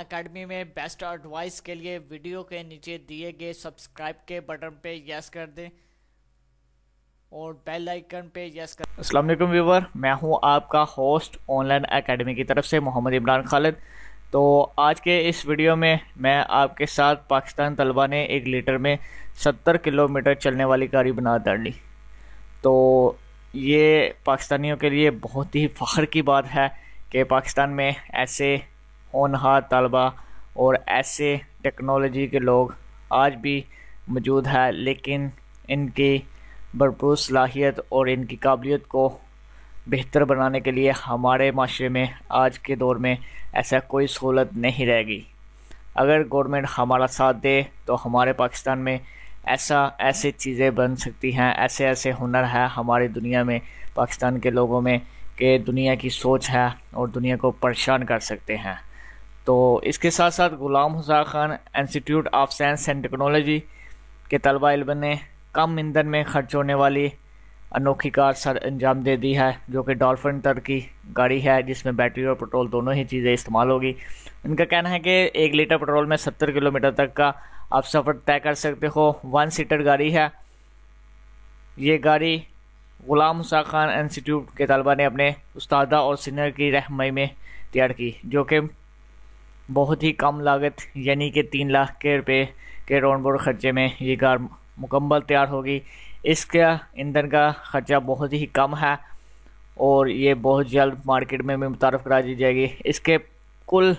academy में best advice के लिए वीडियो के नीचे दिए गए सब्सक्राइब के बटन पे यस कर दें और बेल आइकन पे यस कर अस्सलाम वालेकुम व्यूवर मैं हूं आपका होस्ट ऑनलाइन एकेडमी की तरफ से मोहम्मद इमरान खालिद तो आज के इस वीडियो में मैं आपके साथ पाकिस्तान तलबा ने एक लीटर में सत्तर किलोमीटर चलने वाली गाड़ी बना दर ली तो ये पाकिस्तानियों के लिए बहुत ही फ़ख्र की बात है कि पाकिस्तान में ऐसे होनहार तलबा और ऐसे टेक्नोलॉजी के लोग आज भी मौजूद है लेकिन इनकी भरपूर सलाहियत और इनकी काबिलियत को बेहतर बनाने के लिए हमारे माशरे में आज के दौर में ऐसा कोई सहूलत नहीं रहेगी अगर गवर्नमेंट हमारा साथ दे तो हमारे पाकिस्तान में ऐसा ऐसे चीज़ें बन सकती हैं ऐसे ऐसे हुनर है हमारी दुनिया में पाकिस्तान के लोगों में कि दुनिया की सोच है और दुनिया को परेशान कर सकते हैं तो इसके साथ साथ Ghulam Hussain Khan institute of science and technology के तलबा इलम ने कम ईंधन में खर्च होने वाली अनोखी कार सर अंजाम दे दी है जो कि डॉल्फिन तर की गाड़ी है जिसमें बैटरी और पेट्रोल दोनों ही चीज़ें इस्तेमाल होगी उनका कहना है कि एक लीटर पेट्रोल में सत्तर किलोमीटर तक का आप सफ़र तय कर सकते हो वन सीटर गाड़ी है ये गाड़ी गुलाम हुसैन खान इंस्टीट्यूट के तलबा ने अपने उस्तादा और सीनियर की रहनमई में तैयार की जो कि बहुत ही कम लागत यानी कि तीन लाख के रुपए के रोड बोर्ड ख़र्चे में ये कार मुकम्मल तैयार होगी इसका ईंधन का ख़र्चा बहुत ही कम है और ये बहुत जल्द मार्केट में भी मुतारफ़ करा दी जाएगी इसके कुल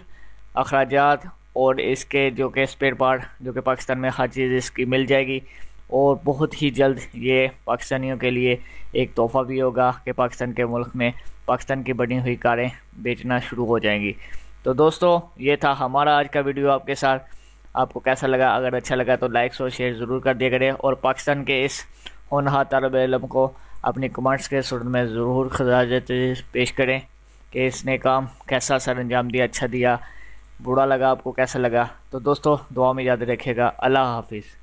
अखराज और इसके जो कि स्पेयर पार्ट जो कि पाकिस्तान में हर चीज़ इसकी मिल जाएगी और बहुत ही जल्द ये पाकिस्तानियों के लिए एक तोहफ़ा भी होगा कि पाकिस्तान के मुल्क में पाकिस्तान की बनी हुई कारें बेचना शुरू हो जाएंगी तो दोस्तों ये था हमारा आज का वीडियो आपके साथ आपको कैसा लगा अगर अच्छा लगा तो लाइक्स और शेयर ज़रूर कर दिया करें और पाकिस्तान के इस होनहार तलब इलम को अपने कमेंट्स के सुर में ज़रूर देते पेश करें कि इसने काम कैसा सर अंजाम दिया अच्छा दिया बुरा लगा आपको कैसा लगा तो दोस्तों दुआ में याद रखिएगा अल्लाह हाफिज़